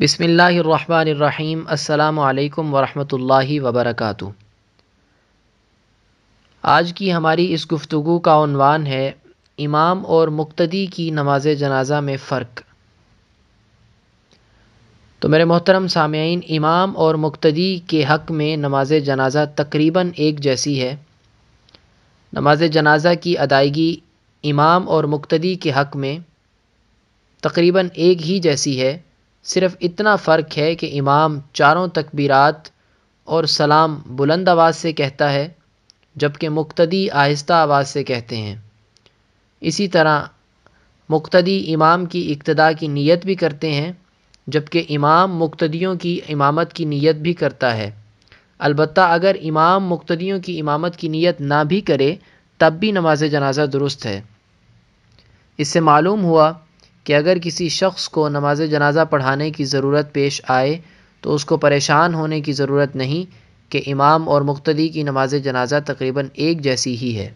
बिसमीम् अल्लाम वरहमतुल्लाहि वबरकातु आज की हमारी इस गुफ्तु का उनवान है इमाम और मुक्तदी की नमाज जनाजा में फ़र्क तो मेरे मोहतरम सामीन इमाम और मुक्तदी के हक़ में नमाज जनाजा तकरीबन एक जैसी है नमाज जनाजा की अदायगी इमाम और मुक्तदी के हक़ में तकरीबन एक ही जैसी है सिर्फ़ इतना फ़र्क है कि इमाम चारों तकबीरात और सलाम बुलंद आवाज़ से कहता है जबकि मुक्तदी आहिस्ता आवाज़ से कहते हैं इसी तरह मुक्तदी इमाम की इक्तदा की नीयत भी करते हैं जबकि इमाम मुक्तदियों की इमामत की नीयत भी करता है अलबत्त अगर इमाम मुक्तदियों की इमामत की नीयत ना भी करे तब भी नमाज जनाजा दुरुस्त है इससे मालूम हुआ कि अगर किसी शख्स को नमाज जनाजा पढ़ाने की ज़रूरत पेश आए तो उसको परेशान होने की ज़रूरत नहीं कि इमाम और मुक्तदी की नमाज जनाजा तकरीबन एक जैसी ही है